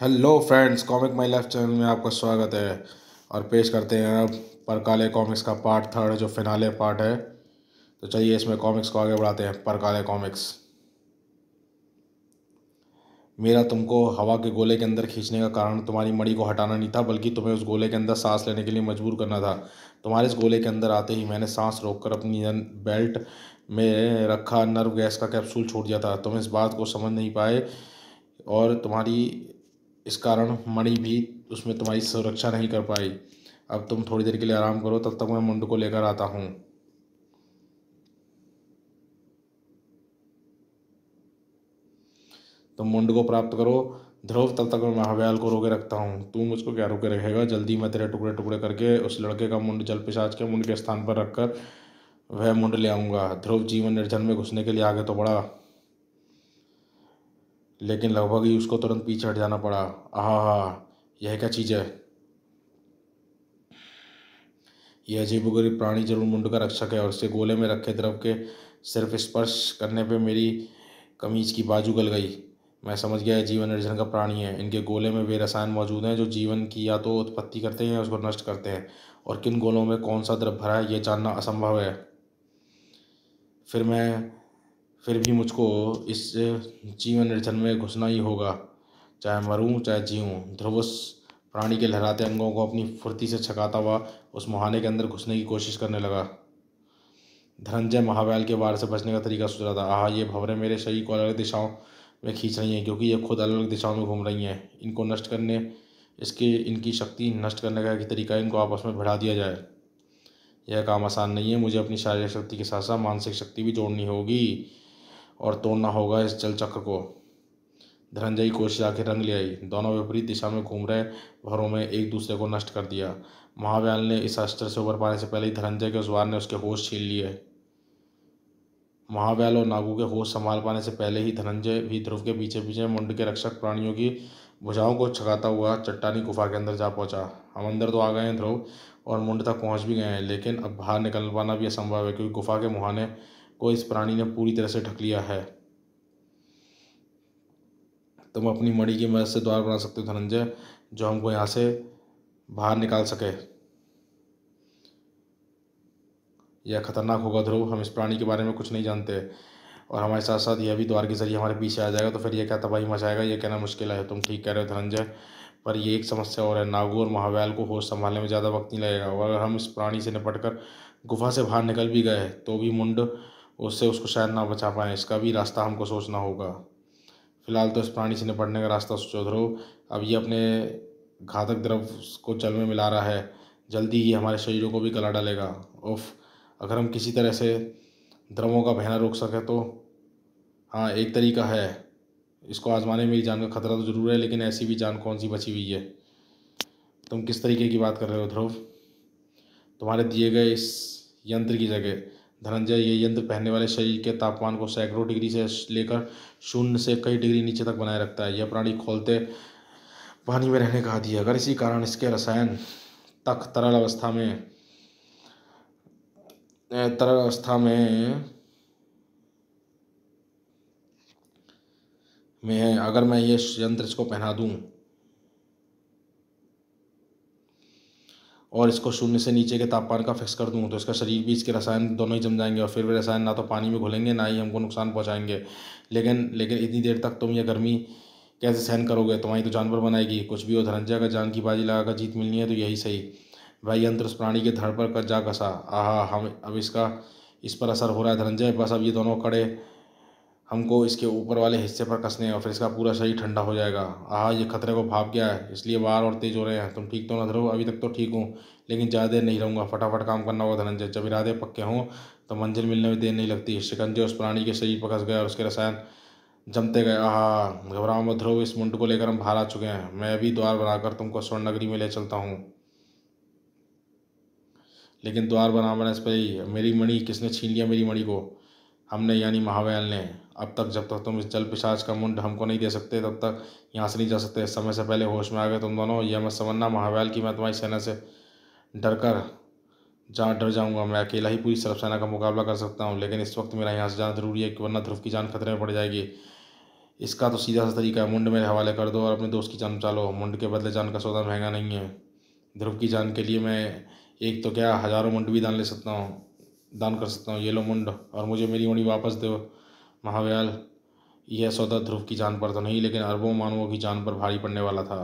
hello friends comic my life channel में आपका स्वागत है और पेश करते हैं अब परकाले कॉमिक्स का पार्ट थर्ड जो फिनाले पार्ट है तो चलिए इसमें कॉमिक्स को आगे बढ़ाते हैं परकाले कॉमिक्स मेरा तुमको हवा के गोले के अंदर खींचने का कारण तुम्हारी मड़ी को हटाना नहीं था बल्कि तुम्हें उस गोले के अंदर सांस लेने के लिए मजबूर करना था तुम्हारे इस गोले के अंदर आते ही मैंने सांस रोककर अपनी बेल्ट में रखा नर्व गैस का कैप्सूल छोड़ दिया था तुम इस बात को समझ नहीं पाए और तुम्हारी इस कारण मणि भी उसमें तुम्हारी सुरक्षा नहीं कर पाई अब तुम थोड़ी देर के लिए आराम करो तब तक मैं मुंड को लेकर आता हूँ तुम मुंड को प्राप्त करो ध्रुव तब तक मैं महाव्याल को रोके रखता हूँ तू मुझको क्या रोके रखेगा जल्दी मैं तेरे टुकड़े टुकड़े करके उस लड़के का मुंड जल पिशाच के मुंड के स्थान पर रखकर वह मुंड ले आऊँगा ध्रुव जीवन निर्जन में घुसने के लिए आगे तो बढ़ा लेकिन लगभग ही उसको तुरंत पीछे हट जाना पड़ा आहा हा यह क्या चीज़ है यह अजीब गरीब प्राणी जरूर मुंड का रक्षक है और इसके गोले में रखे द्रव के सिर्फ स्पर्श करने पे मेरी कमीज की बाजू गल गई मैं समझ गया जीवन निर्जन का प्राणी है इनके गोले में वे रसायन मौजूद हैं जो जीवन की या तो उत्पत्ति करते हैं या उसको नष्ट करते हैं और किन गोलों में कौन सा द्रव भरा है ये जानना असंभव है फिर मैं फिर भी मुझको इस जीवन निधन में घुसना ही होगा चाहे मरूँ चाहे जीऊँ ध्रुवस प्राणी के लहराते अंगों को अपनी फुर्ती से छकाता हुआ उस मुहाने के अंदर घुसने की कोशिश करने लगा धनंजय महावैल के वार से बचने का तरीका सोच रहा था आह ये भवरें मेरे शरीर को अलग अलग दिशाओं में खींच रही हैं क्योंकि ये खुद अलग अलग दिशाओं में घूम रही हैं इनको नष्ट करने इसके इनकी शक्ति नष्ट करने का एक तरीका इनको आपस में बढ़ा दिया जाए यह काम आसान नहीं है मुझे अपनी शारीरिक शक्ति के साथ साथ मानसिक शक्ति भी जोड़नी होगी और तोड़ना होगा इस जल चक्र को की कोशिश आके रंग ले आई दोनों विपरीत दिशा में घूम रहे भरों में एक दूसरे को नष्ट कर दिया महाव्याल ने इस अस्त्र से उबर पाने से पहले ही धनंजय के जुआर ने उसके होश छीन लिए महाव्याल और नागू के होश संभाल पाने से पहले ही धनंजय भी ध्रुव के पीछे पीछे मुंड के रक्षक प्राणियों की भुजाओं को छकाता हुआ चट्टानी गुफा के अंदर जा पहुंचा हम अंदर तो आ गए हैं ध्रुव और मुंड तक पहुंच भी गए हैं लेकिन अब बाहर निकल पाना भी असंभव है क्योंकि गुफा के मुहाने को इस प्राणी ने पूरी तरह से ढक लिया है तुम अपनी मणि की मदद से द्वार बना सकते हो धनंजय जो हमको यहाँ से बाहर निकाल सके यह खतरनाक होगा ध्रुव हम इस प्राणी के बारे में कुछ नहीं जानते और हमारे साथ साथ यह भी द्वार के जरिए हमारे पीछे आ जाएगा तो फिर यह क्या तबाही मचाएगा यह कहना मुश्किल है तुम ठीक कह रहे हो धनंजय पर यह एक समस्या और है नागू और महावैल को होश संभालने में ज़्यादा वक्त नहीं लगेगा और अगर हम इस प्राणी से निपट कर गुफा से बाहर निकल भी गए तो भी मुंड उससे उसको शायद ना बचा पाएँ इसका भी रास्ता हमको सोचना होगा फिलहाल तो इस प्राणी से निपटने का रास्ता सोचो ध्रो अब ये अपने घातक द्रव को जल में मिला रहा है जल्दी ही हमारे शरीरों को भी गला डालेगा उफ अगर हम किसी तरह से द्रवों का बहना रोक सकें तो हाँ एक तरीका है इसको आजमाने में ही जान का खतरा तो ज़रूर है लेकिन ऐसी भी जान कौन सी बची हुई है तुम किस तरीके की बात कर रहे हो ध्रुव तुम्हारे दिए गए इस यंत्र की जगह धनंजय ये यंत्र पहनने वाले शरीर के तापमान को सैकड़ों डिग्री से लेकर शून्य से कई डिग्री नीचे तक बनाए रखता है यह प्राणी खोलते पानी में रहने का आदि है अगर इसी कारण इसके रसायन तक तरल अवस्था में तरल अवस्था में में है अगर मैं ये यंत्र इसको पहना दूं और इसको शून्य से नीचे के तापमान का फिक्स कर दूँ तो इसका शरीर भी इसके रसायन दोनों ही जम जाएंगे और फिर वे रसायन ना तो पानी में घुलेंगे ना ही हमको नुकसान पहुँचाएंगे लेकिन लेकिन इतनी देर तक तुम यह गर्मी कैसे सहन करोगे तुम्हारी तो जानवर बनाएगी कुछ भी हो धनंजय का जान की बाजी लगाकर जीत मिलनी है तो यही सही भाई यंत्र उस प्राणी के धड़ पर कर जा कसा आह हम अब इसका इस पर असर हो रहा है धनंजय बस अब ये दोनों कड़े हमको इसके ऊपर वाले हिस्से पर कसने और फिर इसका पूरा शरीर ठंडा हो जाएगा आह ये खतरे को भाप गया है इसलिए बार और तेज़ हो रहे हैं तुम ठीक तो न धरो अभी तक तो ठीक हूँ लेकिन ज़्यादा देर नहीं रहूँगा फटाफट काम करना होगा धनंजय जब इरादे पक्के हों तो मंजिल मिलने में देर नहीं लगती शिकंजे उस प्राणी के शरीर पर कस गए और उसके रसायन जमते गए आह घबराओ मत ध्रुव इस मुंड को लेकर हम बाहर आ चुके हैं मैं भी द्वार बनाकर तुमको स्वर्ण नगरी में ले चलता हूँ लेकिन द्वार बना बना इस पर ही मेरी मणि किसने छीन लिया मेरी मणि को हमने यानी महावैल ने अब तक जब तक तुम इस जल पिशाच का मुंड हमको नहीं दे सकते तब तक यहाँ से नहीं जा सकते समय से पहले होश में आ गए तुम दोनों यह मैं समझना महावैल की मैं तुम्हारी सेना से डर कर जहाँ डर जाऊँगा मैं अकेला ही पूरी सरफ सेना का मुकाबला कर सकता हूँ लेकिन इस वक्त मेरा यहाँ से जाना जरूरी है कि वरना ध्रुव की जान खतरे में पड़ जाएगी इसका तो सीधा सा तरीका है मुंड मेरे हवाले कर दो और अपने दोस्त की जान चालो मुंड के बदले जान का सौदा महंगा नहीं है ध्रुव की जान के लिए मैं एक तो क्या हज़ारों मुंड भी दान ले सकता हूँ दान कर सकता हूँ येलो मुंड और मुझे मेरी मणि वापस दो महाव्याल यह सौदा ध्रुव की जान पर तो नहीं लेकिन अरबों मानवों की जान पर भारी पड़ने वाला था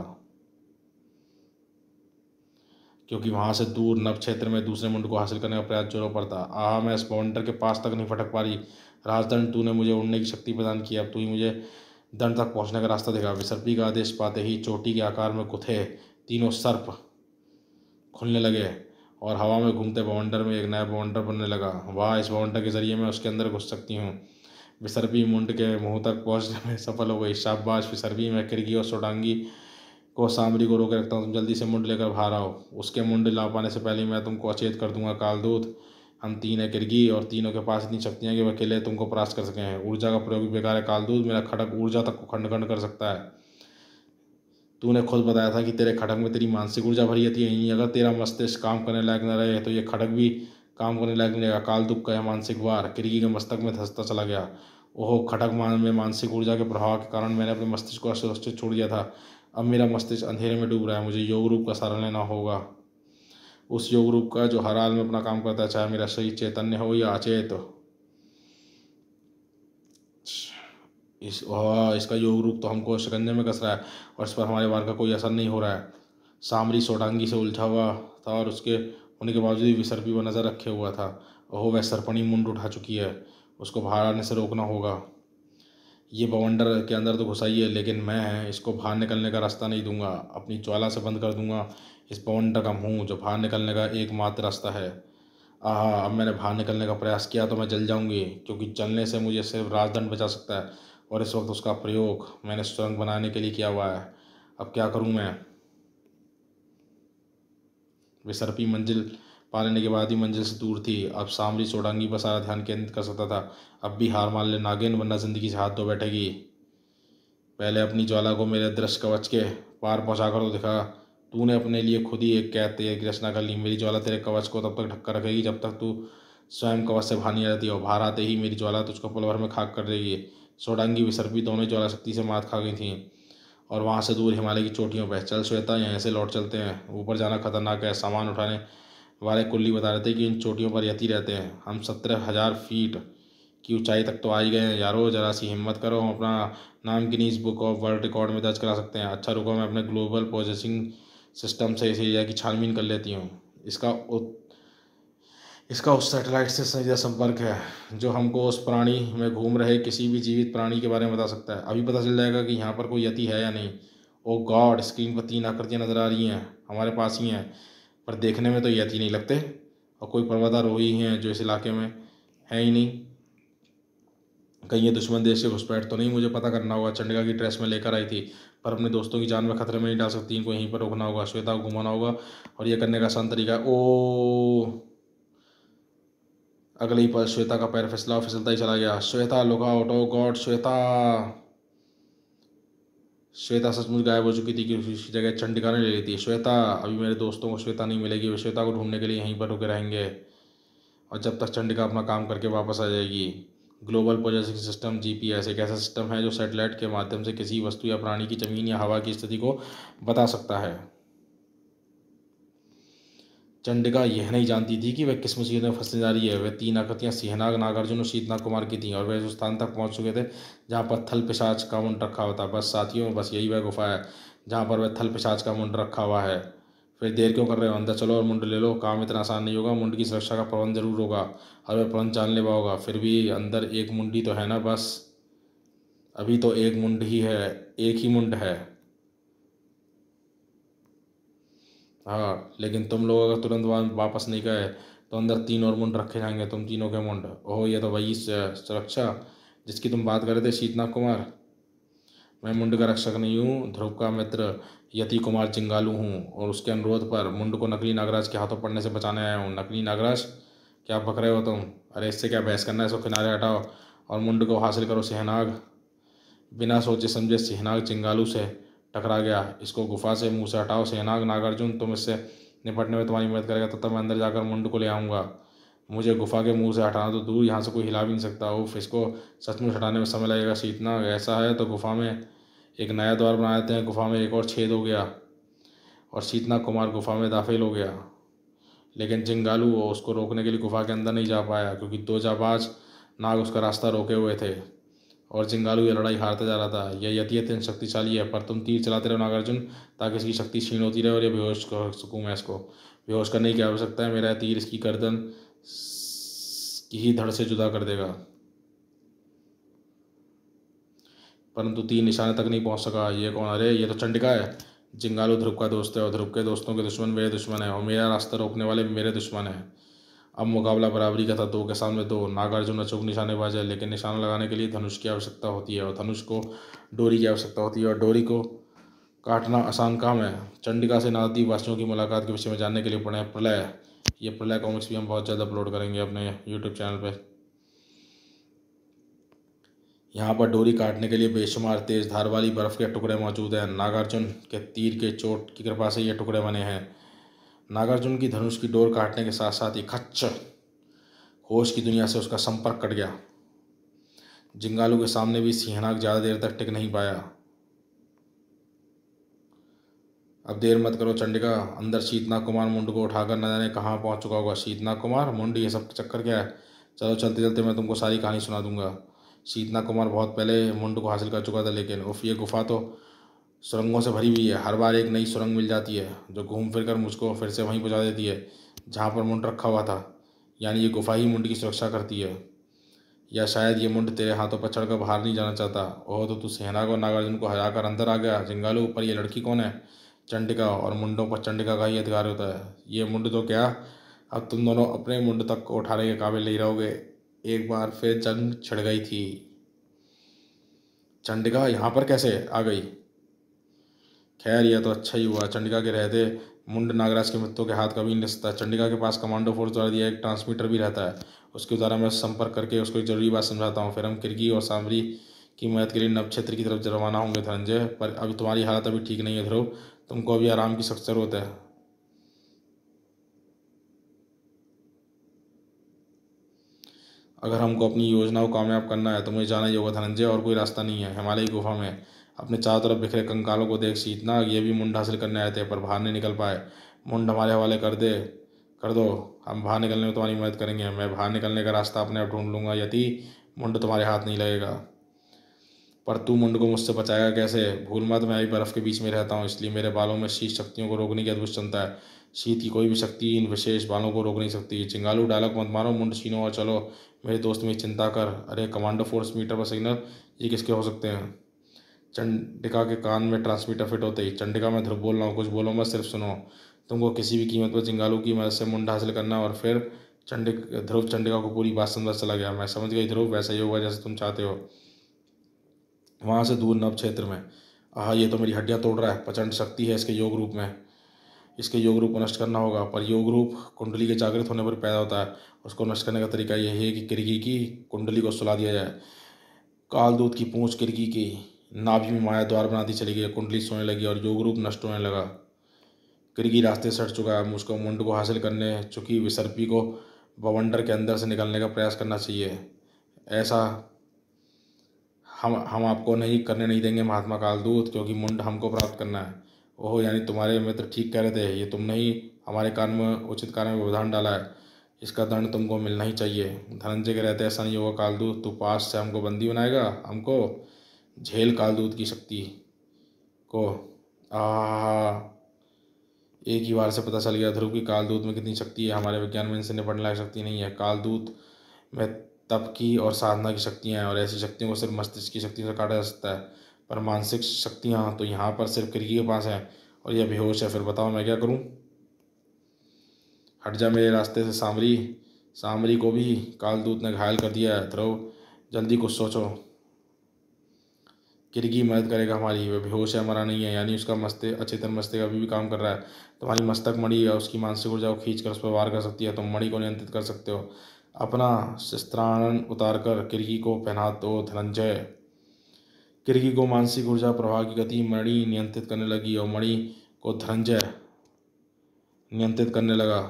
क्योंकि वहाँ से दूर नव क्षेत्र में दूसरे मुंड को हासिल करने का प्रयास जोरों पर था आह मैं स्पॉन्डर के पास तक नहीं फटक पा रही राजदंड तू ने मुझे उड़ने की शक्ति प्रदान की अब तू ही मुझे दंड तक पहुँचने का रास्ता देखा विसर्पी का आदेश पाते ही चोटी के आकार में कुथे तीनों सर्प खुलने लगे और हवा में घूमते बाउंडर में एक नया बाउंडर बनने लगा वाह इस बाउंडर के ज़रिए मैं उसके अंदर घुस सकती हूँ विसरबी मुंड के मुंह तक पहुँचने में सफल हो गई शाबाश विसरबी मैं किरगी और सोडांगी को सामरी को रोके रखता हूँ तुम जल्दी से मुंड लेकर बाहर आओ उसके मुंड ला पाने से पहले मैं तुमको अचेत कर दूंगा कालदूत हम तीन है किरगी और तीनों के पास इतनी शक्तियाँ कि वह अकेले तुमको परास्त कर सकें हैं ऊर्जा का प्रयोग बेकार है कालदूत मेरा खड़क ऊर्जा तक को खंड खंड कर सकता है तूने खुद बताया था कि तेरे खड़क में तेरी मानसिक ऊर्जा भरी रहती है यहीं अगर तेरा मस्तिष्क काम करने लायक न रहे तो ये खड़क भी काम करने लायक नहीं रहेगा काल दुख का है मानसिक वार किरकी के मस्तक में धसता चला गया ओह खटक मान में मानसिक ऊर्जा के प्रभाव के कारण मैंने अपने मस्तिष्क को असुरक्षित छोड़ दिया था अब मेरा मस्तिष्क अंधेरे में डूब रहा है मुझे योग रूप का सहारा लेना होगा उस योग रूप का जो हर हाल में अपना काम करता है चाहे मेरा शरीर चैतन्य हो या अचेत हो इस हाँ, इसका योग रूप तो हमको शिकंजे में कस रहा है और इस पर हमारे वार का कोई असर नहीं हो रहा है सामरी सोटांगी से उलझा हुआ था और उसके होने के बावजूद भी सर भी व नज़र रखे हुआ था ओहो वह सरपणी मुंड उठा चुकी है उसको बाहर आने से रोकना होगा ये बवंडर के अंदर तो घुसाई है लेकिन मैं इसको बाहर निकलने का रास्ता नहीं दूंगा अपनी ज्वाला से बंद कर दूंगा इस बवंडर का मुंह जो बाहर निकलने का एकमात्र रास्ता है आह अब मैंने बाहर निकलने का प्रयास किया तो मैं जल जाऊंगी क्योंकि जलने से मुझे सिर्फ राजदंड बचा सकता है और इस वक्त उसका प्रयोग मैंने सुरंग बनाने के लिए किया हुआ है अब क्या करूं मैं वे सरपी मंजिल पा लेने के बाद ही मंजिल से दूर थी अब सामरी चौड़ांगी पर सारा ध्यान केंद्रित कर सकता था अब भी हार मान ले नागिन वरना जिंदगी से हाथ धो बैठेगी पहले अपनी ज्वाला को मेरे दृश्य कवच के पार पहुँचा कर तो दिखा तूने अपने लिए खुद ही एक कैद तैयार की रचना कर ली मेरी ज्वाला तेरे कवच को तब तक ढक्का रखेगी जब तक तू स्वयं कवच से भानी नहीं आ जाती और बाहर आते ही मेरी ज्वाला तुझको पल भर में खाक कर देगी सोडांगी विसर्प भी दोनों शक्ति से मात खा गई थी और वहाँ से दूर हिमालय की चोटियों पर चल श्वेता यहाँ से लौट चलते हैं ऊपर जाना खतरनाक है सामान उठाने वाले कुल्ली बता रहे थे कि इन चोटियों पर यती रहते हैं हम सत्रह हज़ार फीट की ऊंचाई तक तो आ ही गए हैं यारो जरा सी हिम्मत करो हम अपना नाम Guinness book of world record में दर्ज करा सकते हैं अच्छा रुको मैं अपने ग्लोबल प्रोसेसिंग सिस्टम से इस एरिया की छानबीन कर लेती हूँ इसका इसका उस सैटेलाइट से सीधा संपर्क है जो हमको उस प्राणी में घूम रहे किसी भी जीवित प्राणी के बारे में बता सकता है अभी पता चल जाएगा कि यहाँ पर कोई यति है या नहीं ओ गॉड स्क्रीन पर तीन आकृतियाँ नज़र आ रही हैं हमारे पास ही हैं पर देखने में तो यति नहीं लगते और कोई पर्वतारोही हैं जो इस इलाके में है ही नहीं कहीं ये दुश्मन देश से घुसपैठ तो नहीं मुझे पता करना होगा चंडीगढ़ की ड्रेस में लेकर आई थी पर अपने दोस्तों की जान में खतरे में नहीं डाल सकती इनको यहीं पर रोकना होगा श्वेता को घुमाना होगा और ये करने का आसान तरीका ओ अगली पर श्वेता का पैर फिसला फिसलता ही चला गया Shweta out oh God Shweta Shweta सचमुच गायब हो चुकी थी कि उसकी जगह चंडिका ने ले ली थी श्वेता अभी मेरे दोस्तों को श्वेता नहीं मिलेगी वे श्वेता को ढूंढने के लिए यहीं पर रुके रहेंगे और जब तक चंडिका अपना काम करके वापस आ जाएगी global processing system G P S एक ऐसा सिस्टम है जो सैटेलाइट के माध्यम से किसी वस्तु या प्राणी की ज़मीन या हवा की स्थिति को बता सकता है चंडिका यह नहीं जानती थी कि वह किस मुसीबत में फंसने जा रही है वह तीन आकृतियाँ सिहनाग नागार्जुन और शीतनाग कुमार की थीं और वह उस स्थान तक पहुंच चुके थे जहाँ पर थल पिशाच का मुंड रखा हुआ था बस साथियों बस यही वह गुफा है जहाँ पर वह थल पिशाच का मुंड रखा हुआ है फिर देर क्यों कर रहे हो अंदर चलो और मुंड ले लो काम इतना आसान नहीं होगा मुंड की सुरक्षा का प्रबंध जरूर होगा और वह प्रबंध जानलेवा होगा फिर भी अंदर एक मुंडी तो है ना बस अभी तो एक मुंड ही है एक ही मुंड है हाँ लेकिन तुम लोग अगर तुरंत वापस नहीं गए तो अंदर तीन और मुंड रखे जाएंगे तुम तीनों के मुंड ओह ये तो वही सुरक्षा जिसकी तुम बात कर रहे थे शीतनाथ कुमार मैं मुंड का रक्षक नहीं हूँ ध्रुव का मित्र यति कुमार चिंगालू हूँ और उसके अनुरोध पर मुंड को नकली नागराज के हाथों पड़ने से बचाने आया हूँ नकली नागराज क्या पक रहे हो तुम अरे इससे क्या बहस करना है इसको किनारे हटाओ और मुंड को हासिल करो सिहनाग बिना सोचे समझे सिहनाग चिंगालू से टकरा गया इसको गुफा से मुँह से हटाओ सेनाग नागार्जुन तुम इससे निपटने में तुम्हारी मदद करेगा तो तब तक मैं अंदर जाकर मुंड को ले आऊँगा मुझे गुफा के मुंह से हटाना तो दूर यहाँ से कोई हिला भी नहीं सकता उफ इसको सचमुच हटाने में समय लगेगा सीतना ऐसा है तो गुफा में एक नया द्वार बना देते हैं गुफा में एक और छेद हो गया और सीतना कुमार गुफा में दाखिल हो गया लेकिन जिंगालू उसको रोकने के लिए गुफा के अंदर नहीं जा पाया क्योंकि दो जाबाज नाग उसका रास्ता रोके हुए थे और जिंगालू यह लड़ाई हारता जा रहा था यह यति अत्यंत शक्तिशाली है पर तुम तीर चलाते रहो नागार्जुन ताकि इसकी शक्ति क्षीण होती रहे और यह बेहोश कर सकूँ मैं इसको बेहोश करने की आवश्यकता है मेरा तीर इसकी गर्दन की ही धड़ से जुदा कर देगा परंतु तीर निशाने तक नहीं पहुंच सका ये कौन अरे ये तो चंडिका है जिंगालू ध्रुव का दोस्त है और ध्रुव के दोस्तों के दुश्मन मेरे दुश्मन है और मेरा रास्ता रोकने वाले मेरे दुश्मन हैं अब मुकाबला बराबरी का था दो के सामने दो नागार्जुन अचूक निशानेबाज है लेकिन निशाना लगाने के लिए धनुष की आवश्यकता होती है और धनुष को डोरी की आवश्यकता होती है और डोरी को काटना आसान काम है चंडिका से नादी वासियों की मुलाकात के विषय में जानने के लिए पढ़े प्रलय ये प्रलय कॉमिक्स भी हम बहुत ज़्यादा अपलोड करेंगे अपने यूट्यूब चैनल पर यहाँ पर डोरी काटने के लिए बेशुमार तेज धार वाली बर्फ़ के टुकड़े मौजूद हैं नागार्जुन के तीर के चोट की कृपा से ये टुकड़े बने हैं नागार्जुन की धनुष की डोर काटने के साथ साथ एक खच्च होश की दुनिया से उसका संपर्क कट गया जिंगालू के सामने भी सिंहनाग ज़्यादा देर तक टिक नहीं पाया अब देर मत करो चंडिका अंदर शीतना कुमार मुंड को उठाकर न जाने कहाँ पहुँच चुका होगा शीतना कुमार मुंड ये सब चक्कर क्या है चलो चलते चलते मैं तुमको सारी कहानी सुना दूंगा शीतना कुमार बहुत पहले मुंड को हासिल कर चुका था लेकिन उफ ये गुफा तो सुरंगों से भरी हुई है हर बार एक नई सुरंग मिल जाती है जो घूम फिर कर मुझको फिर से वहीं पहुँचा देती है जहाँ पर मुंड रखा हुआ था यानी ये गुफा ही मुंड की सुरक्षा करती है या शायद ये मुंड तेरे हाथों पर चढ़कर बाहर नहीं जाना चाहता ओह तो तू सेना को नागार्जुन को हरा कर अंदर आ गया जंगालू ऊपर यह लड़की कौन है चंडिका और मुंडों पर चंडिका का ही अधिकार होता है ये मुंड तो क्या अब तुम दोनों अपने मुंड तक को उठाने के काबिल नहीं रहोगे एक बार फिर जंग छिड़ गई थी चंडिका यहाँ पर कैसे आ गई खैर यह तो अच्छा ही हुआ चंडिका के रहते मुंड नागराज के मित्रों के हाथ कभी नहीं सकता चंडिका के पास कमांडो फोर्स द्वारा दिया एक ट्रांसमीटर भी रहता है उसके द्वारा मैं संपर्क करके उसको एक जरूरी बात समझाता हूँ फिर हम किरगी और सामरी की मदद के लिए नवक्षेत्र की तरफ रवाना होंगे धनंजय पर अभी तुम्हारी हालत अभी ठीक नहीं है ध्रुव तुमको अभी आराम की सख्त जरूरत है अगर हमको अपनी योजना को कामयाब करना है तो मुझे जाना ही होगा धनंजय और कोई रास्ता नहीं है हिमालय गुफा में अपने चारों तरफ बिखरे कंकालों को देख सीतना ये भी मुंड हासिल करने आए थे पर बाहर नहीं निकल पाए मुंड हमारे हवाले कर दे कर दो हम बाहर निकलने में तुम्हारी मदद करेंगे मैं बाहर निकलने का रास्ता अपने आप ढूंढ लूँगा यदि मुंड तुम्हारे हाथ नहीं लगेगा पर तू मुंड को मुझसे बचाएगा कैसे भूल मत मैं अभी बर्फ़ के बीच में रहता हूँ इसलिए मेरे बालों में शीत शक्तियों को रोकने की अद्भुत क्षमता है शीत की कोई भी शक्ति इन विशेष बालों को रोक नहीं सकती चिंगालू डायलॉग मत मारो मुंड छीनो और चलो मेरे दोस्त मेरी चिंता कर अरे कमांडो फोर्स मीटर पर सिग्नल ये किसके हो सकते हैं चंडिका के कान में ट्रांसमीटर फिट होते ही चंडिका में ध्रुव बोल रहा हूँ कुछ बोलो मैं सिर्फ सुनो तुमको किसी भी कीमत पर चिंगालू की मदद से मुंड हासिल करना और फिर चंडिक ध्रुव चंडिका को पूरी बात समझ चला गया मैं समझ गई ध्रुव वैसा ही होगा जैसे तुम चाहते हो वहाँ से दूर नव क्षेत्र में आह ये तो मेरी हड्डियाँ तोड़ रहा है प्रचंड शक्ति है इसके योग रूप में इसके योग रूप को नष्ट करना होगा पर योग रूप कुंडली के जागृत होने पर पैदा होता है उसको नष्ट करने का तरीका यह है कि किरकी की कुंडली को सुला दिया जाए काल दूध की पूँछ किरकी की नाभि में माया द्वार बनाती चली गई कुंडली सोने लगी और योग रूप नष्ट होने लगा किरगी रास्ते सट चुका है मुझको मुंड को हासिल करने चुकी विसर्पी को बवंडर के अंदर से निकलने का प्रयास करना चाहिए ऐसा हम हम आपको नहीं करने नहीं देंगे महात्मा कालदूत क्योंकि मुंड हमको प्राप्त करना है ओह यानी तुम्हारे मित्र ठीक कह रहे थे ये तुमने ही हमारे कान में उचित कारण में व्यवधान डाला है इसका दंड तुमको मिलना ही चाहिए धनंजय के रहते ऐसा नहीं होगा कालदूत तू पास से हमको बंदी बनाएगा हमको झेल काल दूध की शक्ति को आ एक ही बार से पता चल गया ध्रुव की कालदूत में कितनी शक्ति है हमारे विज्ञान में इनसे निपटने लायक शक्ति नहीं है कालदूत में तप की और साधना की शक्तियाँ हैं और ऐसी शक्तियों को सिर्फ मस्तिष्क की शक्ति से काटा जा सकता है पर मानसिक शक्तियाँ तो यहाँ पर सिर्फ खिड़की के पास हैं और यह बेहोश है फिर बताओ मैं क्या करूँ हट जा मेरे रास्ते से सामरी सामरी को भी कालदूत ने घायल कर दिया है ध्रुव जल्दी कुछ सोचो किरगी मदद करेगा हमारी वह बेहोश है हमारा नहीं है यानी उसका मस्ते अचेतन मस्तिष्क अभी भी काम कर रहा है तुम्हारी मस्तक मणि है उसकी मानसिक ऊर्जा को खींच कर उस पर वार कर सकती है तुम मणि को नियंत्रित कर सकते हो अपना शस्त्रारण उतार कर किरगी को पहना दो धनंजय किरगी को मानसिक ऊर्जा प्रवाह की गति मणि नियंत्रित करने लगी और मणि को धनंजय नियंत्रित करने लगा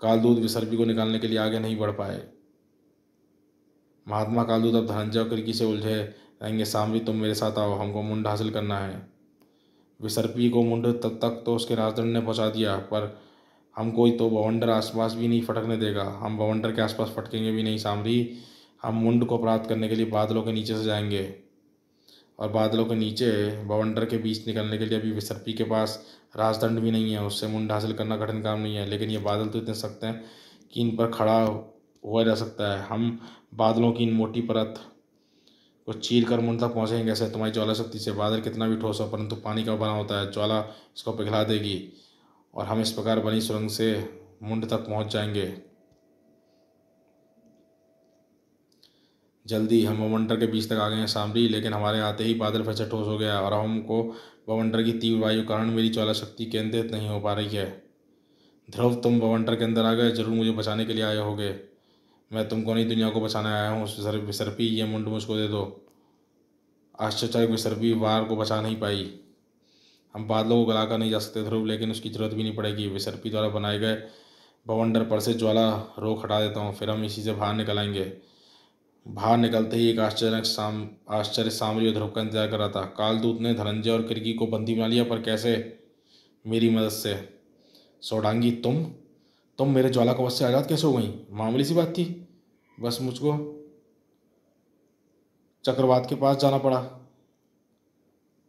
कालदूत विसर्पी को निकालने के लिए आगे नहीं बढ़ पाए महात्मा कालदूत अब धनंजय किरगी से उलझे कहेंगे सामवी तुम मेरे साथ आओ हमको मुंड हासिल करना है विसर्पी को मुंड तब तक तो उसके राजदंड ने पहुँचा दिया पर हम कोई तो बवंडर आसपास भी नहीं फटकने देगा हम बवंडर के आसपास फटकेंगे भी नहीं सामरी हम मुंड को प्राप्त करने के लिए बादलों के नीचे से जाएंगे और बादलों के नीचे बवंडर के बीच निकलने के लिए अभी विसर्पी के पास राजदंड भी नहीं है उससे मुंड हासिल करना कठिन काम नहीं है लेकिन ये बादल तो इतने सकते हैं कि इन पर खड़ा हुआ जा सकता है हम बादलों की इन मोटी परत को चीर कर मुंड तक पहुँचेंगे ऐसे तुम्हारी ज्वाला शक्ति से बादल कितना भी ठोस हो परंतु पानी का बना होता है ज्वाला इसको पिघला देगी और हम इस प्रकार बनी सुरंग से मुंड तक पहुँच जाएंगे जल्दी हम वमंडर के बीच तक आ गए हैं सामरी लेकिन हमारे आते ही बादल फिर से ठोस हो गया और हमको वमंडर की तीव्र वायु कारण मेरी ज्वाला शक्ति केंद्रित नहीं हो पा रही है ध्रुव तुम बवंटर के अंदर आ गए जरूर मुझे बचाने के लिए आए होगे मैं तुमको नहीं दुनिया को बचाने आया हूँ सर ये मुंड मुझको दे दो आश्चर्य विसर्पी वार को बचा नहीं पाई हम बादलों को कर नहीं जा सकते ध्रुव लेकिन उसकी जरूरत भी नहीं पड़ेगी विसर्पी द्वारा बनाए गए भवंडर पर से ज्वाला रोक हटा देता हूँ फिर हम इसी से बाहर निकल आएंगे बाहर निकलते ही एक आश्चर्य साम आश्चर्य सामरी और ध्रुव का इंतजार कर रहा था कालदूत ने धनंजय और किरकी को बंदी बना लिया पर कैसे मेरी मदद से सोडांगी तुम तुम मेरे ज्वाला कवच से आज़ाद कैसे हो गई मामूली सी बात थी बस मुझको चक्रवात के पास जाना पड़ा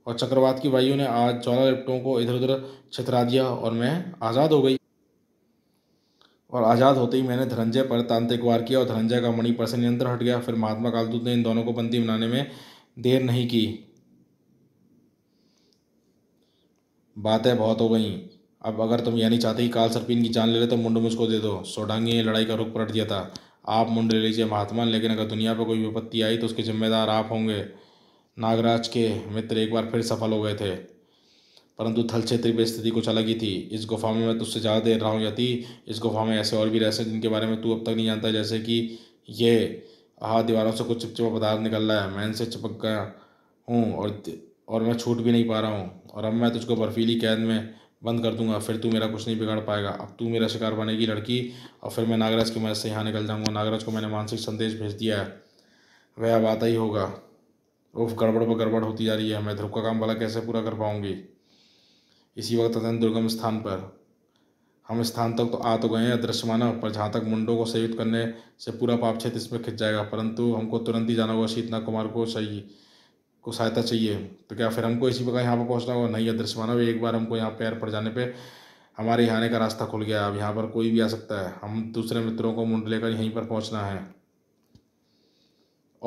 और चक्रवात की वायु ने आज ज्वाला लिप्टों को इधर उधर छतरा दिया और मैं आज़ाद हो गई और आज़ाद होते ही मैंने धनंजय पर तांत्रिक वार किया और धनंजय का मणिपर से नियंत्रण हट गया फिर महात्मा कालदूत ने इन दोनों को बंदी बनाने में देर नहीं की बातें बहुत हो गई अब अगर तुम यह नहीं चाहते कि काल सरपिन की जान ले ले तो मुंड मुझको दे दो सोडांगी ने लड़ाई का रुख पलट दिया था आप मुंड ले लीजिए महात्मा लेकिन अगर दुनिया पर कोई विपत्ति आई तो उसके जिम्मेदार आप होंगे नागराज के मित्र एक बार फिर सफल हो गए थे परंतु थल क्षेत्र की स्थिति कुछ अलग ही थी इस गुफा में मैं तुझसे ज़्यादा देर रहा हूँ थी इस गुफा में ऐसे और भी रहस्य जिनके बारे में तू अब तक नहीं जानता जैसे कि ये हाथ दीवारों से कुछ चिपचिपा पदार्थ निकल रहा है मैं इनसे चिपक गया हूँ और और मैं छूट भी नहीं पा रहा हूँ और अब मैं तुझको बर्फीली कैद में बंद कर दूंगा फिर तू मेरा कुछ नहीं बिगाड़ पाएगा अब तू मेरा शिकार बनेगी लड़की और फिर मैं नागराज की मदद से यहाँ निकल जाऊँगा नागराज को मैंने मानसिक संदेश भेज दिया है वह अब आता ही होगा उफ गड़बड़ पर गड़बड़ होती जा रही है मैं ध्रुव का काम भला कैसे पूरा कर पाऊँगी इसी वक्त अत्यंत दुर्गम स्थान पर हम स्थान तक तो आ तो गए हैं दृश्यमाना पर जहाँ तक मुंडों को सेवित करने से पूरा पाप क्षेत्र इसमें खिंच जाएगा परंतु हमको तुरंत ही जाना होगा शीतना कुमार को सही को सहायता चाहिए तो क्या फिर हमको इसी प्रकार यहाँ पर पहुँचना होगा नहीं आदर्श मानव एक बार हमको यहाँ पैर पड़ जाने पर हमारे यहाँ आने का रास्ता खुल गया अब यहाँ पर कोई भी आ सकता है हम दूसरे मित्रों को मुंड लेकर यहीं पर पहुँचना है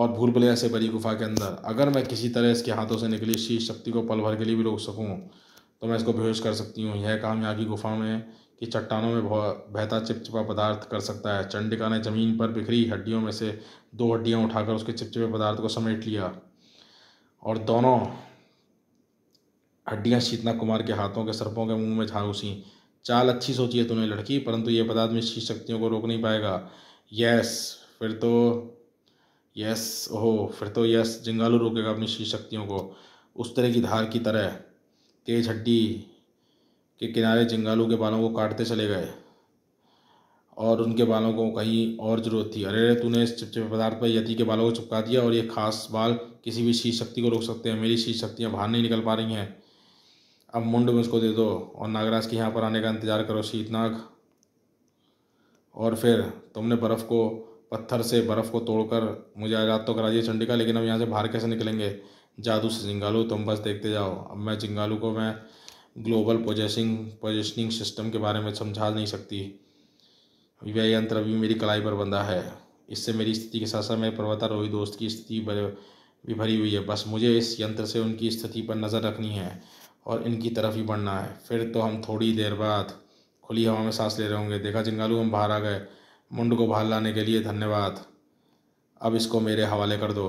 और भूल भले ऐसे बड़ी गुफा के अंदर अगर मैं किसी तरह इसके हाथों से निकली शीश शक्ति को पल भर के लिए भी रोक सकूँ तो मैं इसको बेहोश कर सकती हूँ यह काम यहाँ की गुफा में कि चट्टानों में बहता चिपचिपा पदार्थ कर सकता है चंडिका ने जमीन पर बिखरी हड्डियों में से दो हड्डियाँ उठाकर उसके चिपचिपे पदार्थ को समेट लिया और दोनों हड्डियां शीतना कुमार के हाथों के सर्पों के मुंह में था चाल अच्छी सोची है तूने लड़की परंतु यह पदार्थ में शीत शक्तियों को रोक नहीं पाएगा यस फिर तो यस ओहो फिर तो यस जंगालू रोकेगा अपनी शीत शक्तियों को उस तरह की धार की तरह तेज हड्डी के किनारे जंगालू के बालों को काटते चले गए और उनके बालों को कहीं और ज़रूरत थी अरे अरे तूने इस चिपचिपे पदार्थ पर यति के बालों को चिपका दिया और ये खास बाल किसी भी शीत शक्ति को रोक सकते हैं मेरी शीत शक्तियाँ बाहर नहीं निकल पा रही हैं अब मुंड में उसको दे दो और नागराज के यहाँ पर आने का इंतज़ार करो शीतनाग और फिर तुमने बर्फ़ को पत्थर से बर्फ़ को तोड़कर मुझे आज़ाद तो करा दिया चंडिका लेकिन अब यहाँ से बाहर कैसे निकलेंगे जादू से जिंगालू तुम बस देखते जाओ अब मैं जिंगालू को मैं ग्लोबल पोजेसिंग पोजिशनिंग सिस्टम के बारे में समझा नहीं सकती यह यंत्र अभी मेरी कलाई पर बंधा है इससे मेरी स्थिति के साथ साथ मेरे पर्वतारोही दोस्त की स्थिति भी भरी हुई है बस मुझे इस यंत्र से उनकी स्थिति पर नज़र रखनी है और इनकी तरफ ही बढ़ना है फिर तो हम थोड़ी देर बाद खुली हवा में सांस ले रहे होंगे देखा चिंगालू हम बाहर आ गए मुंड को बाहर लाने के लिए धन्यवाद अब इसको मेरे हवाले कर दो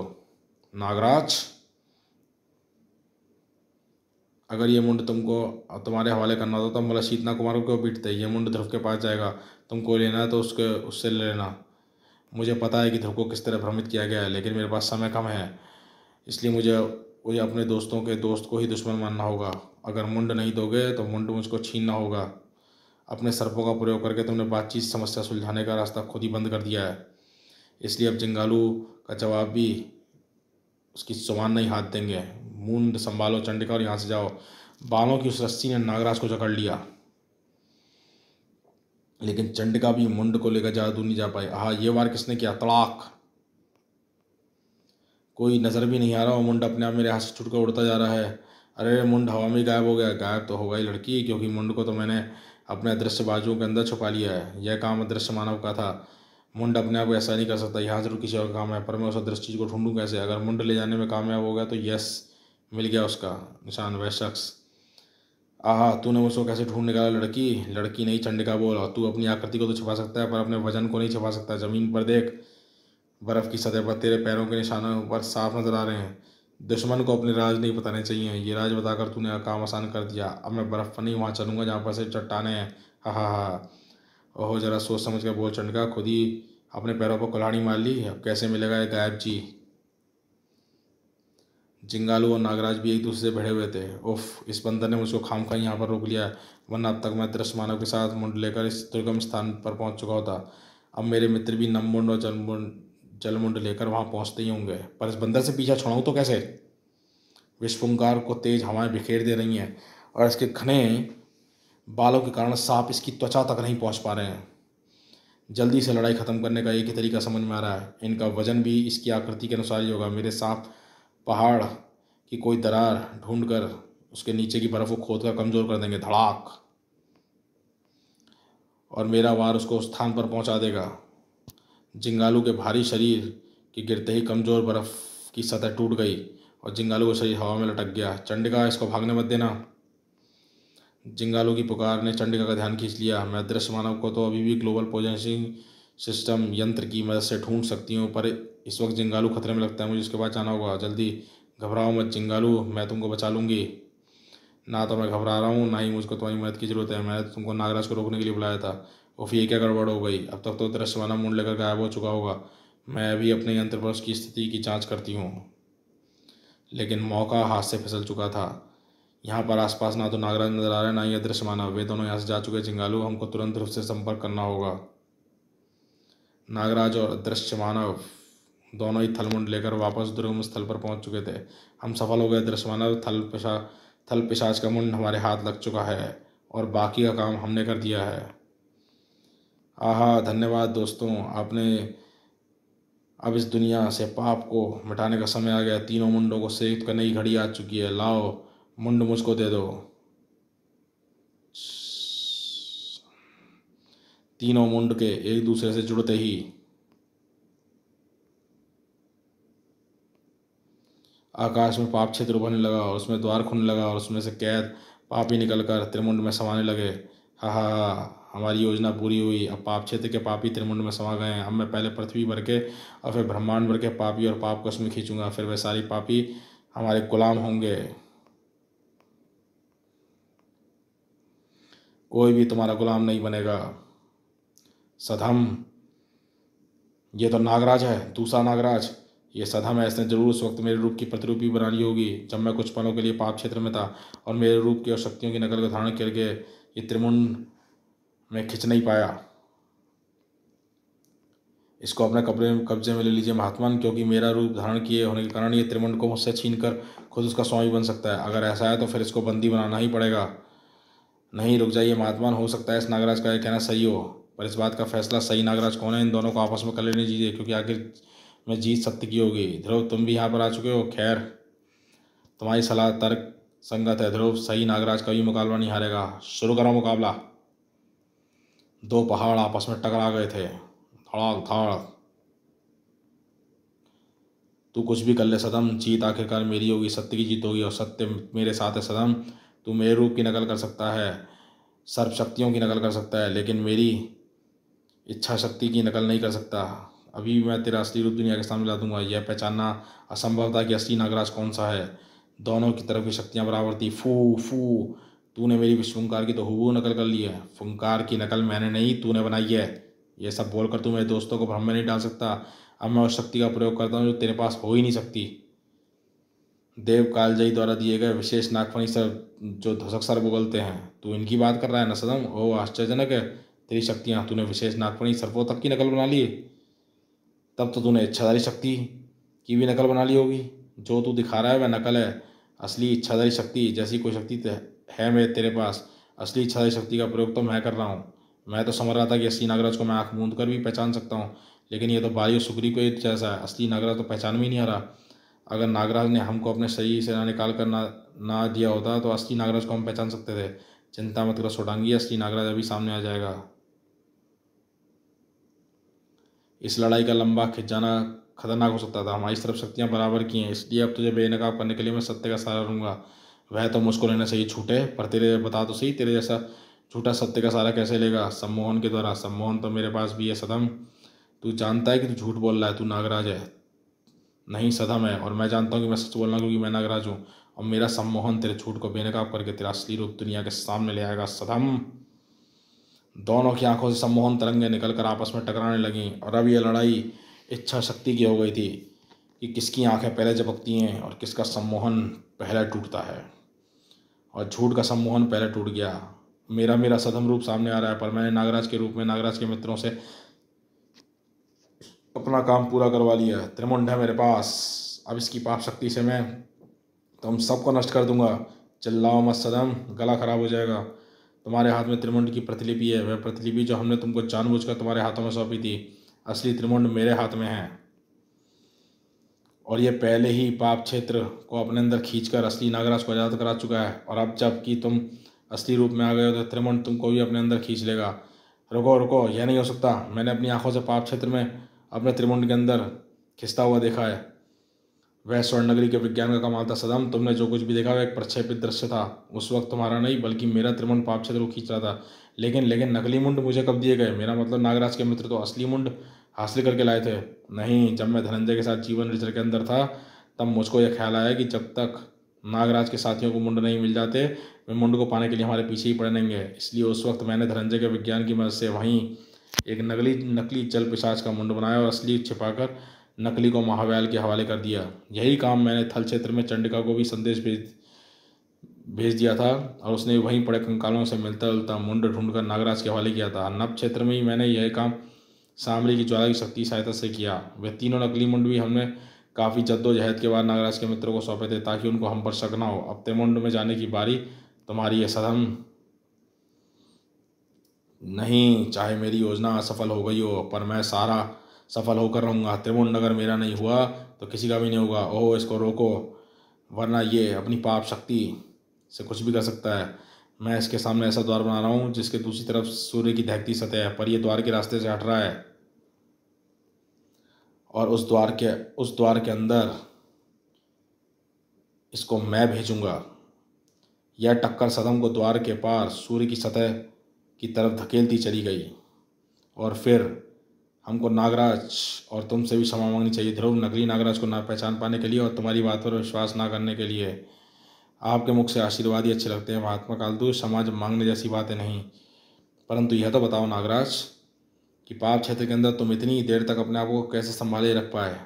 नागराज अगर ये मुंड तुमको तुम्हारे हवाले करना होता तो शीतना कुमार को क्यों पीटते ये मुंड ध्रुव के पास जाएगा तुमको लेना है तो उसके उससे ले लेना मुझे पता है कि धोखो किस तरह भ्रमित किया गया है लेकिन मेरे पास समय कम है इसलिए मुझे मुझे अपने दोस्तों के दोस्त को ही दुश्मन मानना होगा अगर मुंड नहीं दोगे तो मुंड मुझको छीनना होगा अपने सर्पों का प्रयोग करके तुमने बातचीत समस्या सुलझाने का रास्ता खुद ही बंद कर दिया है इसलिए अब जंगालू का जवाब भी उसकी जुबान नहीं हाथ देंगे मुंड संभालो चंडिका और यहाँ से जाओ बालों की उस रस्सी ने नागराज को जकड़ लिया लेकिन चंड का भी मुंड को लेकर ज़्यादा दूर नहीं जा पाई हाँ ये बार किसने किया तड़ाक कोई नज़र भी नहीं आ रहा वो मुंड अपने आप मेरे हाथ से छुटकर उड़ता जा रहा है अरे मुंड हवा में गायब हो गया गायब तो होगा ही लड़की क्योंकि मुंड को तो मैंने अपने अदृश्य बाजुओं के अंदर छुपा लिया है यह काम अदृश्य मानव का था मुंड अपने आप को ऐसा नहीं कर सकता यहाँ जरूर किसी और काम है पर मैं उस अदृश्य चीज़ को ढूंढूँ कैसे अगर मुंड ले जाने में कामयाब हो गया तो यस मिल गया उसका निशान वह शख्स आह तूने मुझको कैसे ढूंढ निकाला लड़की लड़की नहीं चंडिका बोला तू अपनी आकृति को तो छिपा सकता है पर अपने वजन को नहीं छुपा सकता ज़मीन पर देख बर्फ़ की सतह पर तेरे पैरों के निशानों पर साफ नजर आ रहे हैं दुश्मन को अपने राज नहीं बताने चाहिए ये राज बताकर तूने काम आसान कर दिया अब मैं बर्फ़ पर नहीं वहाँ चलूँगा जहाँ पर से चट्टाने हैं हा हा हा ओहो ज़रा सोच समझ कर बोल चंडिका खुद ही अपने पैरों पर कुल्हाड़ी मार ली अब कैसे मिलेगा ये गायब जी जिंगालू और नागराज भी एक दूसरे से भिड़े हुए थे उफ इस बंदर ने मुझको खाम खा यहाँ पर रोक लिया वरना अब तक मैं दृश्य मानव के साथ मुंड लेकर इस दुर्गम स्थान पर पहुँच चुका होता अब मेरे मित्र भी नममुंड और जलमुंड जलमुंड लेकर वहाँ पहुँचते ही होंगे पर इस बंदर से पीछा छोड़ाऊँ तो कैसे विश्वंकार को तेज हवाएं बिखेर दे रही हैं और इसके घने बालों के कारण सांप इसकी त्वचा तक नहीं पहुँच पा रहे हैं जल्दी से लड़ाई ख़त्म करने का एक ही तरीका समझ में आ रहा है इनका वजन भी इसकी आकृति के अनुसार ही होगा मेरे सांप पहाड़ की कोई दरार ढूंढकर कर उसके नीचे की बर्फ़ को खोद कर कमज़ोर कर देंगे धड़ाक और मेरा वार उसको स्थान पर पहुंचा देगा जिंगालू के भारी शरीर के गिरते ही कमज़ोर बर्फ़ की सतह टूट गई और जिंगालू का शरीर हवा में लटक गया चंडिका इसको भागने मत देना जिंगालू की पुकार ने चंडिका का ध्यान खींच लिया मैं दृश्य मानव को तो अभी भी ग्लोबल पोजिशनिंग सिस्टम यंत्र की मदद से ढूंढ सकती हूँ पर इस वक्त जिंगालू खतरे में लगता है मुझे उसके बाद जाना होगा जल्दी घबराओ मत जिंगालू मैं तुमको बचा लूँगी ना तो मैं घबरा रहा हूँ ना ही मुझको तुम्हारी मदद की जरूरत है मैंने तुमको नागराज को रोकने के लिए बुलाया था उफ ये क्या गड़बड़ हो गई अब तक तो दृश्यवाना मुंड लेकर गायब हो चुका होगा मैं अभी अपने यंत्र पर उसकी स्थिति की जाँच करती हूँ लेकिन मौका हाथ से फिसल चुका था यहाँ पर आसपास ना तो नागराज नजर आ रहा है ना ही अदृश्यमाना वे दोनों यहाँ से जा चुके चिंगालू हमको तुरंत रूप से संपर्क करना होगा नागराज और दृश्यमानव दोनों ही थलमुंड लेकर वापस दुर्गम स्थल पर पहुंच चुके थे हम सफल हो गए दृश्यमानव थल पिशा थल पिशाच का मुंड हमारे हाथ लग चुका है और बाकी का काम हमने कर दिया है आहा धन्यवाद दोस्तों आपने अब इस दुनिया से पाप को मिटाने का समय आ गया तीनों मुंडों को सेव करने की घड़ी आ चुकी है लाओ मुंड मुझको दे दो तीनों मुंड के एक दूसरे से जुड़ते ही आकाश में पाप क्षेत्र उभरने लगा और उसमें द्वार खुलने लगा और उसमें से कैद पापी निकलकर त्रिमुंड में समाने लगे हा हा हा हमारी योजना पूरी हुई अब पाप क्षेत्र के पापी त्रिमुंड में समा गए हैं अब मैं पहले पृथ्वी भर के और फिर ब्रह्मांड भर के पापी और पाप को उसमें खींचूंगा फिर वे सारी पापी हमारे गुलाम होंगे कोई भी तुम्हारा गुलाम नहीं बनेगा सधम ये तो नागराज है दूसरा नागराज ये सधम है इसने जरूर उस वक्त मेरे रूप की प्रतिरूपी बनानी होगी जब मैं कुछ पलों के लिए पाप क्षेत्र में था और मेरे रूप की और शक्तियों की नकल का धारण करके ये त्रिमुंड में खिंच नहीं पाया इसको अपने कपड़े कब्जे में ले लीजिए महात्मान क्योंकि मेरा रूप धारण किए होने के कारण ये त्रिमुंड को मुझसे छीन कर खुद उसका स्वामी बन सकता है अगर ऐसा है तो फिर इसको बंदी बनाना ही पड़ेगा नहीं रुक जाइए महात्मान हो सकता है इस नागराज का यह कहना सही हो पर इस बात का फैसला सही नागराज कौन है इन दोनों को आपस में कर लेने चाहिए क्योंकि आखिर में जीत सत्य की होगी ध्रुव तुम भी यहाँ पर आ चुके हो खैर तुम्हारी सलाह तर्क संगत है ध्रुव सही नागराज का भी मुकाबला नहीं हारेगा शुरू करो मुकाबला दो पहाड़ आपस में टकरा गए थे धड़ाक धाड़ तू कुछ भी कर ले सदम जीत आखिरकार मेरी होगी सत्य की जीत होगी और सत्य मेरे साथ है सदम तू मेरे रूप की नकल कर सकता है सर्व शक्तियों की नकल कर सकता है लेकिन मेरी इच्छा शक्ति की नकल नहीं कर सकता अभी मैं तेरा असली रूप दुनिया के सामने ला दूंगा यह पहचानना असंभव था कि असली नागराज कौन सा है दोनों की तरफ की शक्तियाँ बराबर थी फू फू तूने मेरी विश्वंकार की तो हु नकल कर ली है फुंकार की नकल मैंने नहीं तूने बनाई है ये सब बोलकर तू मेरे दोस्तों को भ्रम में नहीं डाल सकता अब मैं उस शक्ति का प्रयोग करता हूँ जो तेरे पास हो ही नहीं सकती देव कालजयी द्वारा दिए गए विशेष नागफणी सर जो धसक सर बोलते हैं तू इनकी बात कर रहा है न सदम ओ आश्चर्यजनक है तेरी शक्तियाँ तूने विशेष नागपणी सर्पों तक की नकल बना लिए तब तो तूने इच्छाधारी शक्ति की भी नकल बना ली होगी जो तू दिखा रहा है वह नकल है असली इच्छाधारी शक्ति जैसी कोई शक्ति है मेरे तेरे पास असली इच्छाधारी शक्ति का प्रयोग तो मैं कर रहा हूँ मैं तो समझ रहा था कि असली नागराज को मैं आँख मूंद कर भी पहचान सकता हूँ लेकिन ये तो बारी और सुखरी को एक जैसा है असली नागराज तो पहचान भी नहीं आ रहा अगर नागराज ने हमको अपने शरीर से ना निकाल कर ना ना दिया होता तो असली नागराज को हम पहचान सकते थे चिंता मत करो सोडांगी असली नागराज अभी सामने आ जाएगा इस लड़ाई का लंबा खिंचाना खतरनाक हो सकता था हमारी तरफ शक्तियाँ बराबर की हैं इसलिए अब तुझे बेनकाब करने के लिए मैं सत्य का सहारा लूँगा वह तो मुझको लेना सही छूटे पर तेरे बता तो सही तेरे जैसा झूठा सत्य का सहारा कैसे लेगा सम्मोहन के द्वारा सम्मोहन तो मेरे पास भी है सदम तू जानता है कि तू झूठ बोल रहा है तू नागराज है नहीं सदम है और मैं जानता हूँ कि मैं सच बोलना क्योंकि मैं नागराज हूँ और मेरा सम्मोहन तेरे झूठ को बेनकाब करके तेरा असली रूप दुनिया के सामने ले आएगा सदम दोनों की आंखों से सम्मोहन निकल निकलकर आपस में टकराने लगीं और अब यह लड़ाई इच्छा शक्ति की हो गई थी कि किसकी आंखें पहले झपकती हैं और किसका सम्मोहन पहले टूटता है और झूठ का सम्मोहन पहले टूट गया मेरा मेरा सदम रूप सामने आ रहा है पर मैंने नागराज के रूप में नागराज के मित्रों से अपना काम पूरा करवा लिया त्रिमुंड है मेरे पास अब इसकी पाप शक्ति से मैं तुम तो सबको नष्ट कर दूंगा चिल्लाओ मत सदम गला ख़राब हो जाएगा तुम्हारे हाथ में त्रिमुंड की प्रतिलिपि है वह प्रतिलिपि जो हमने तुमको कर तुम्हारे हाथों में सौंपी थी असली त्रिमुंड मेरे हाथ में है और यह पहले ही पाप क्षेत्र को अपने अंदर खींचकर असली नागराज को आज़ाद करा चुका है और अब जबकि तुम असली रूप में आ गए हो तो त्रिमुंड तुमको भी अपने अंदर खींच लेगा रुको रुको यह नहीं हो सकता मैंने अपनी आंखों से पाप क्षेत्र में अपने त्रिमुंड के अंदर खिंचता हुआ देखा है वह स्वर्ण नगरी के विज्ञान का कमाल था सदम तुमने जो कुछ भी देखा वह एक प्रक्षेपित दृश्य था उस वक्त तुम्हारा नहीं बल्कि मेरा त्रिमुण पाप क्षेत्र को खींच रहा था लेकिन लेकिन नकली मुंड मुझे कब दिए गए मेरा मतलब नागराज के मित्र तो असली मुंड हासिल करके लाए थे नहीं जब मैं धनंजय के साथ जीवन रिचर के अंदर था तब मुझको यह ख्याल आया कि जब तक नागराज के साथियों को मुंड नहीं मिल जाते वे मुंड को पाने के लिए हमारे पीछे ही पड़ेंगे इसलिए उस वक्त मैंने धनंजय के विज्ञान की मदद से वहीं एक नकली नकली जल पिशाच का मुंड बनाया और असली छिपाकर नकली को महावैल के हवाले कर दिया यही काम मैंने थल क्षेत्र में चंडिका को भी संदेश भेज भेज दिया था और उसने वहीं पड़े कंकालों से मिलता जुलता मुंड ढूंढ कर नागराज के हवाले किया था नव क्षेत्र में ही मैंने यह काम सामरी की ज्वाला की शक्ति सहायता से किया वे तीनों नकली मुंड भी हमने काफ़ी जद्दोजहद के बाद नागराज के मित्रों को सौंपे थे ताकि उनको हम पर शक ना हो अब तेमुंड में जाने की बारी तुम्हारी यह सदम नहीं चाहे मेरी योजना असफल हो गई हो पर मैं सारा सफल होकर रहूँगा त्रिभुवन नगर मेरा नहीं हुआ तो किसी का भी नहीं होगा ओह इसको रोको वरना ये अपनी पाप शक्ति से कुछ भी कर सकता है मैं इसके सामने ऐसा द्वार बना रहा हूँ जिसके दूसरी तरफ सूर्य की धहती सतह है पर यह द्वार के रास्ते से हट रहा है और उस द्वार के उस द्वार के अंदर इसको मैं भेजूँगा यह टक्कर सदम को द्वार के पार सूर्य की सतह की तरफ धकेलती चली गई और फिर हमको नागराज और तुमसे भी क्षमा मांगनी चाहिए ध्रुव नगरी नागराज को ना पहचान पाने के लिए और तुम्हारी बात पर विश्वास ना करने के लिए आपके मुख से आशीर्वाद ही अच्छे लगते हैं महात्मा कालतू समाज मांगने जैसी बातें नहीं परंतु यह तो बताओ नागराज कि पाप क्षेत्र के अंदर तुम इतनी देर तक अपने आप को कैसे संभाले रख पाए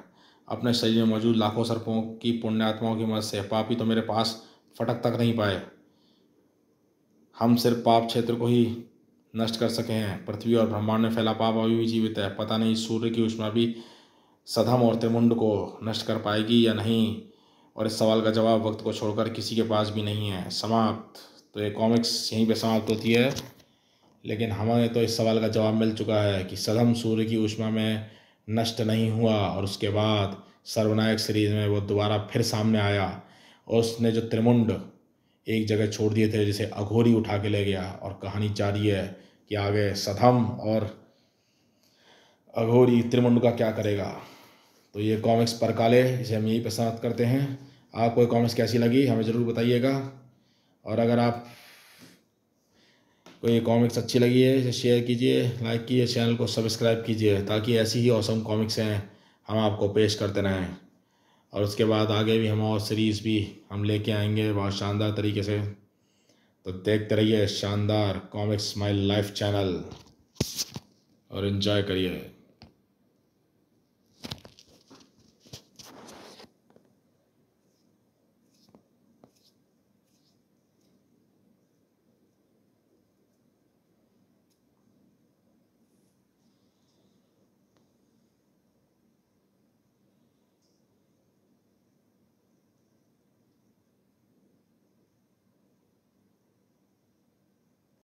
अपने शरीर में मौजूद लाखों सर्पों की पुण्यात्माओं की मदद से पापी तो मेरे पास फटक तक नहीं पाए हम सिर्फ पाप क्षेत्र को ही नष्ट कर सके हैं पृथ्वी और ब्रह्मांड में फैला पाप अभी भी जीवित है पता नहीं सूर्य की उष्मा भी सधम और त्रिमुंड को नष्ट कर पाएगी या नहीं और इस सवाल का जवाब वक्त को छोड़कर किसी के पास भी नहीं है समाप्त तो ये कॉमिक्स यहीं पे समाप्त होती है लेकिन हमें तो इस सवाल का जवाब मिल चुका है कि सधम सूर्य की उष्मा में नष्ट नहीं हुआ और उसके बाद सर्वनायक सीरीज में वो दोबारा फिर सामने आया और उसने जो त्रिमुंड एक जगह छोड़ दिए थे जिसे अघोरी उठा के ले गया और कहानी जारी है कि आगे सधम और अघोरी त्रिमुंड का क्या करेगा तो ये कॉमिक्स पर काले इसे हम यही पसंद करते हैं आपको ये कॉमिक्स कैसी लगी हमें ज़रूर बताइएगा और अगर आप कोई कॉमिक्स अच्छी लगी है इसे शेयर कीजिए लाइक कीजिए चैनल को सब्सक्राइब कीजिए ताकि ऐसी ही औसम कॉमिक्स हैं हम आपको पेश करते रहें और उसके बाद आगे भी हम और सीरीज़ भी हम लेके आएंगे बहुत शानदार तरीके से तो देखते रहिए शानदार कॉमिक्स माई लाइफ चैनल और इन्जॉय करिए